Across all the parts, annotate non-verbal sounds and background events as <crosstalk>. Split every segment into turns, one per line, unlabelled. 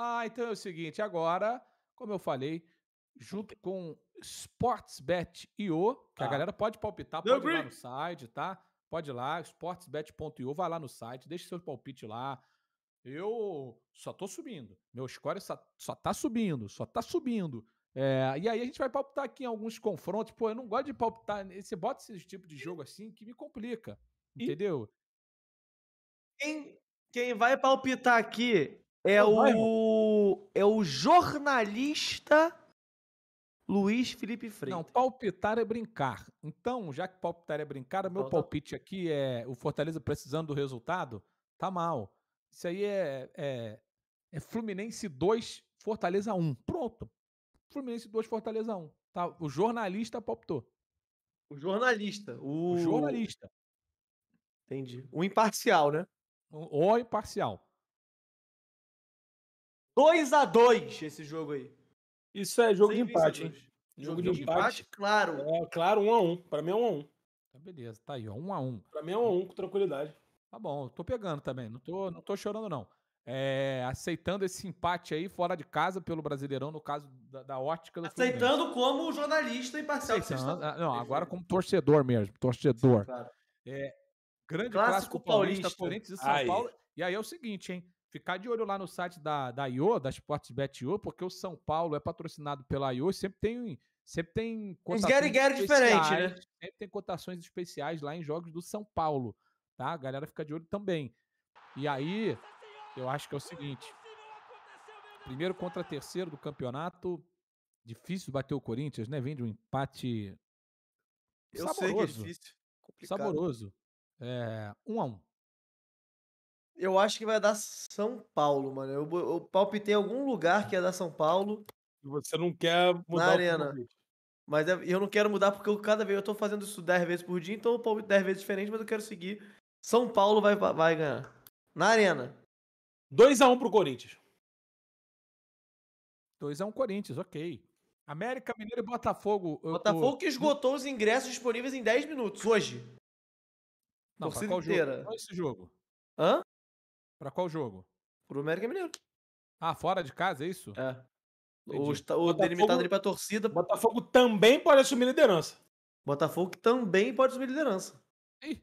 Ah, então é o seguinte, agora, como eu falei, junto com sportsbet.io, que tá. a galera pode palpitar, pode ir lá no site, tá? Pode ir lá, sportsbet.io, vai lá no site, deixa seu palpite lá. Eu só tô subindo. Meu score só, só tá subindo, só tá subindo. É, e aí a gente vai palpitar aqui em alguns confrontos. Pô, eu não gosto de palpitar. Né, você bota esse tipo de jogo assim que me complica. Entendeu? Quem, quem vai palpitar aqui é o. É o jornalista Luiz Felipe Freitas. Não, palpitar é brincar. Então, já que palpitar é brincar, o meu Falta. palpite aqui é o Fortaleza precisando do resultado, tá mal. Isso aí é, é, é Fluminense 2, Fortaleza 1. Pronto. Fluminense 2, Fortaleza 1. Tá? O jornalista palpitou. O jornalista. O, o jornalista. Entendi. O imparcial, né? O, o imparcial.
2 a 2 esse jogo aí. Isso é jogo Sem de empate, hein?
Jogo, jogo de, de empate, empate, claro. É, claro, 1 um a 1 um. Pra mim é 1 um a 1 um. Tá beleza, tá aí, ó. 1 um a 1 um. Pra mim é 1 um a 1 um, com tranquilidade. Tá bom, eu tô pegando também. Não tô, não tô chorando, não. É, aceitando esse empate aí fora de casa pelo Brasileirão, no caso da, da ótica do Aceitando Fluminense. como jornalista imparcial. Aceitando, está... Ah, não, agora como torcedor mesmo, torcedor. Sim, claro. é, grande clássico, clássico paulista, paulista, Corinthians e São aí. Paulo. E aí é o seguinte, hein? ficar de olho lá no site da, da IO, da Sportsbet.io, porque o São Paulo é patrocinado pela IO e sempre tem, sempre tem cotações Gary diferente, né? Sempre tem cotações especiais lá em jogos do São Paulo, tá? A galera fica de olho também. E aí, eu acho que é o seguinte: primeiro contra terceiro do campeonato, difícil bater o Corinthians, né? Vem de um empate eu saboroso, sei que é difícil, complicado. saboroso, é,
um a um. Eu acho que vai dar São Paulo, mano. Eu, eu palpitei algum lugar que ia dar São Paulo. Você não quer mudar na arena. Mas é, eu não quero mudar porque eu, cada vez eu tô fazendo isso 10 vezes por dia, então eu palpito 10 vezes diferente, mas eu
quero seguir. São Paulo vai, vai ganhar. Na arena. 2x1 pro Corinthians. 2x1 Corinthians, ok. América Mineiro e Botafogo. Botafogo o... que esgotou os ingressos disponíveis em 10 minutos, hoje. Não, Torcida qual inteira. Jogo? Qual é esse jogo? Hã? Para qual jogo? Pro América Mineiro. Ah, fora de casa, é isso? É. Entendi. O, está, o Botafogo, delimitado ali pra torcida. Botafogo
também pode assumir liderança. Botafogo também pode assumir liderança. E?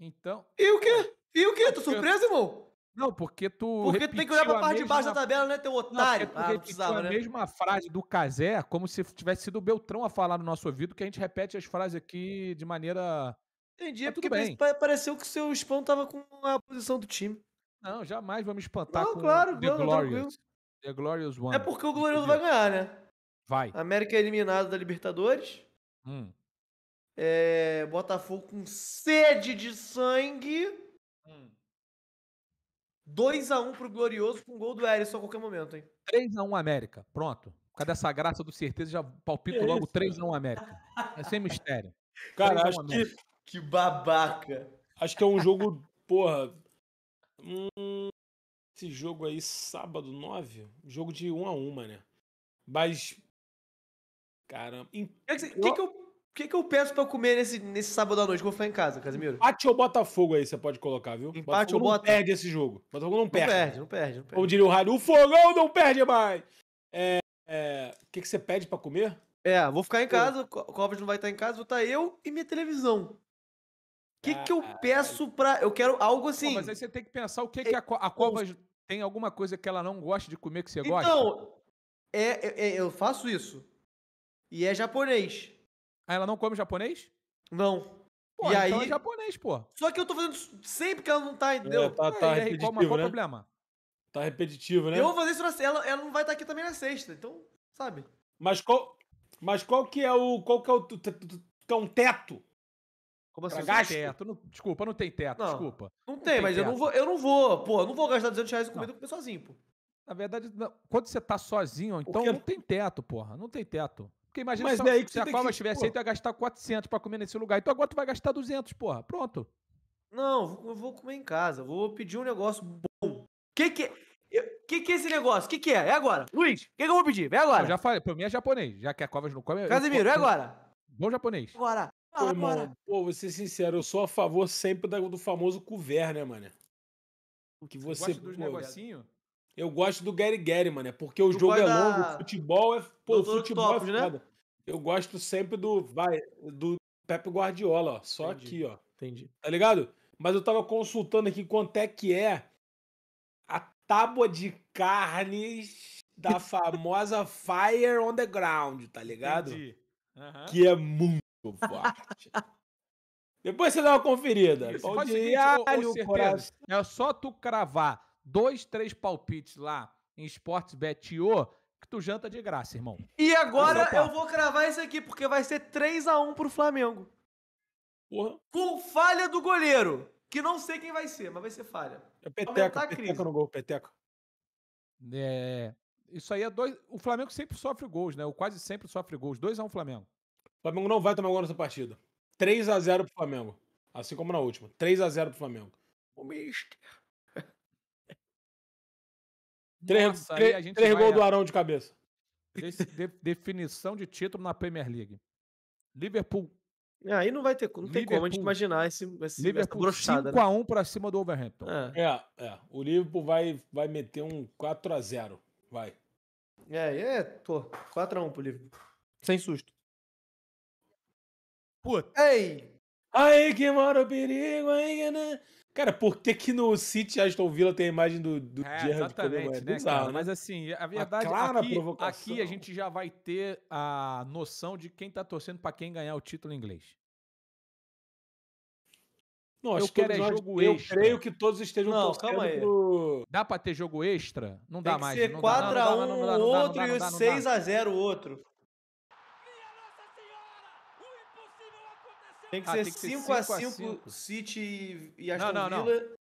Então. E o quê?
É. E o quê? Tu surpresa, irmão? Não, porque tu. Porque tu tem que olhar pra parte de baixo da tabela, né, teu otário? Não, ah, não precisava, a né? mesma
frase do Casé, como se tivesse sido o Beltrão a falar no nosso ouvido, que a gente repete as frases aqui de maneira.
Entendi, é porque bem.
pareceu que o seu Spam tava com a posição do time. Não, jamais me espantar não, com
claro, The não, Glorious.
The Glorious é One. É porque o é Glorioso vai ganhar, né? Vai.
América é eliminado da Libertadores. Hum. É, Botafogo com sede de sangue. Hum. 2x1 pro Glorioso com gol do Erisson a qualquer momento, hein?
3x1 América. Pronto. Por causa dessa graça do certeza, já palpito é logo 3x1 América. É sem mistério. Cara, acho que.
Que babaca.
Acho que é um jogo, porra, Hum, esse jogo aí, sábado 9, jogo de 1 um a 1 né? Mas.
Caramba. O que, que, eu, que, que eu peço pra comer nesse, nesse sábado à noite que eu vou ficar em casa, Casimiro?
Empate ou Botafogo aí, você pode colocar, viu? Empate Botafogo ou não perde esse jogo. Botafogo não perde. Não perde,
não perde. Não perde. Ou diria o
rádio, o fogão não perde mais! É. é o que, que você pede pra comer?
É, vou ficar em casa, o Covid não vai estar em casa, vou estar eu e minha televisão. O que, que
eu ah, ah, peço pra. Eu quero algo assim. Pô, mas aí você tem que pensar o que, que a, co a cova tem alguma coisa que ela não gosta de comer que você então, gosta? Então, é, é, é, eu faço isso. E é japonês. Ah, ela não come japonês? Não. Pô, e então é aí... é japonês, pô.
Só que eu tô fazendo sempre que ela não tá, é, entendeu? É, tá, tá repetitivo, qual, né? o
problema? Tá repetitivo, né? Eu vou
fazer isso na ela, ela não vai estar tá aqui também na sexta, então,
sabe? Mas qual, mas qual que é o qual que é o, é um teto como assim? Não teto. Não, desculpa, não tem teto, não, desculpa. Não tem, não mas eu não vou, eu não vou, pô, eu não vou gastar 200 reais comendo comida sozinho, pô. Na verdade, quando você tá sozinho, então não tem teto, porra. Não tem teto. Porque imagina mas se, daí se a Cova estivesse aceita aí, tu ia gastar 400 pra comer nesse lugar. Então agora tu vai gastar 200, porra. Pronto. Não, eu vou comer em casa. Vou pedir um negócio bom. Que que... Que que é esse negócio? Que que é? É agora. Luiz, o que, que, eu vou pedir? É agora. Eu já falei, pra mim é japonês. Já que a Covas não come... Casimiro, eu... é agora. Bom japonês. Agora. Pô, irmão, pô, vou ser sincero, eu sou a favor sempre do famoso couvert, né, mano? Que você. Gosta dos negocinhos? Eu gosto do Gary Gary, mano, porque o tu jogo é longo, da... futebol é. Pô, futebol é né? foda. Né? Eu gosto sempre do. Vai, do Pepe Guardiola, ó. Só Entendi. aqui, ó. Entendi. Tá ligado? Mas eu tava consultando aqui quanto é que é a tábua de carnes da famosa Fire on the Ground, tá ligado? Entendi. Uhum. Que é muito depois você dá uma conferida. É só tu cravar dois, três palpites lá em Sportsbet.io que tu janta de graça, irmão. E agora eu vou
cravar isso aqui, porque vai ser 3 a 1 pro Flamengo. Porra. Com falha
do goleiro.
Que não sei quem vai ser, mas vai ser falha. É peteco, peteco
no gol, peteco. É, isso aí é dois. O Flamengo sempre sofre gols, né? O quase sempre sofre gols. 2 a 1 um Flamengo. O Flamengo não vai tomar gol nessa partida. 3 x 0 pro Flamengo. Assim como na última. 3 x 0 pro Flamengo.
O Mister. <laughs> Três, gols do Arão de
cabeça. De, definição de título na Premier League. Liverpool. É, aí não vai ter, não tem como a gente imaginar esse, esse Liverpool 5x1 né? para cima do Overhampton. É. é, é. O Liverpool vai, vai meter um 4x0. Vai. É, é, tô. 4x1 pro
Liverpool. Sem
susto. Puta. Ei! Aí que mora o perigo, aí, né? Cara, por que que no City Aston Villa tem a imagem do, do é, Gerard Exatamente, né, bizarro, cara? Mas assim, a verdade é que aqui a gente já vai ter a noção de quem tá torcendo para quem ganhar o título em inglês.
Não, eu quero é jogo nós, extra. Eu creio que todos estejam não, torcendo calma aí.
Pro... Dá pra ter jogo extra? Não dá mais. Tem que mais, ser 4x1 um, outro e 6x0 o outro.
Tem que ah, ser 5x5 City e Aston não, não, Villa. Não.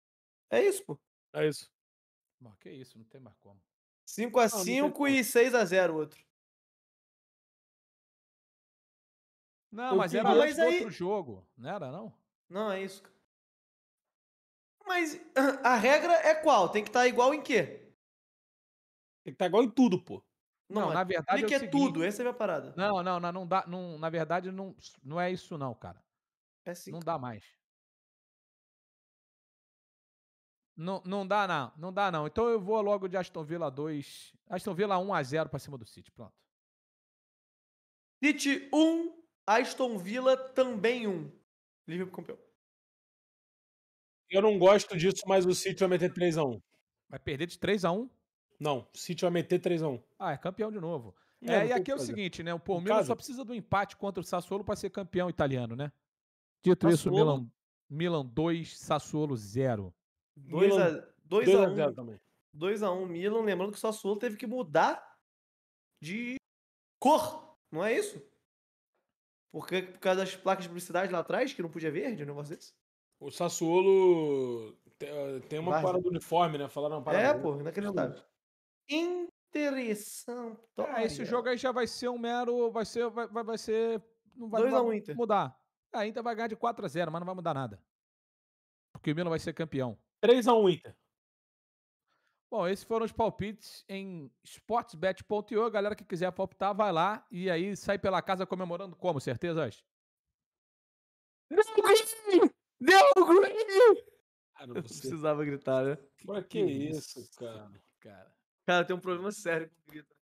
É isso, pô. É isso.
Mano, que isso, não tem mais como.
5x5 e 6x0 o outro.
Não, mas era é mas aí... outro jogo, não era não? Não, é isso.
Mas <clears throat> a regra é qual? Tem que estar tá igual em quê?
Tem que estar tá igual em tudo, pô. Não, não na verdade é, o seguinte... é tudo, essa é a minha parada. Não, não, não, não dá, não, na verdade não, não é isso não, cara. É zica. Não assim. dá mais. Não, não dá, não. Não dá, não. Então eu vou logo de Aston Villa 2. Aston Villa 1 a 0 para cima do City. Pronto.
City 1, Aston Villa também 1. Liverpool campeão.
Eu não gosto disso, mas o City vai meter 3x1. Vai perder de 3x1? Não, o City vai meter 3x1. Ah, é campeão de novo. É, é e aqui é o seguinte, né? O Palmeiras só precisa do empate contra o Sassuolo para ser campeão italiano, né? Dito Sassuolo. isso, Milan, Milan 2, Sassuolo 0. 2x1
também. 2x1 Milan, lembrando que o Sassuolo teve que mudar de cor, não é isso? Porque por causa das placas de publicidade lá atrás, que não podia verde, um negócio
O Sassuolo tem uma parada do uniforme, né? Falaram uma parada. É, pô, inacreditável. Interessante. Ah, esse jogo aí já vai ser um mero. Vai ser. Vai, vai, vai ser. Não vai, 2 a 1 Inter ainda ah, vai ganhar de 4 a 0 mas não vai mudar nada. Porque o Milan vai ser campeão. 3 a 1 Inter. Bom, esses foram os palpites em sportsbet.io. galera que quiser palpitar, vai lá e aí sai pela casa comemorando como, certezas?
Deu green! Deu green!
Ah, não precisava gritar, né? Pra que, que isso, isso, cara?
Cara, cara tem um problema sério com gritar.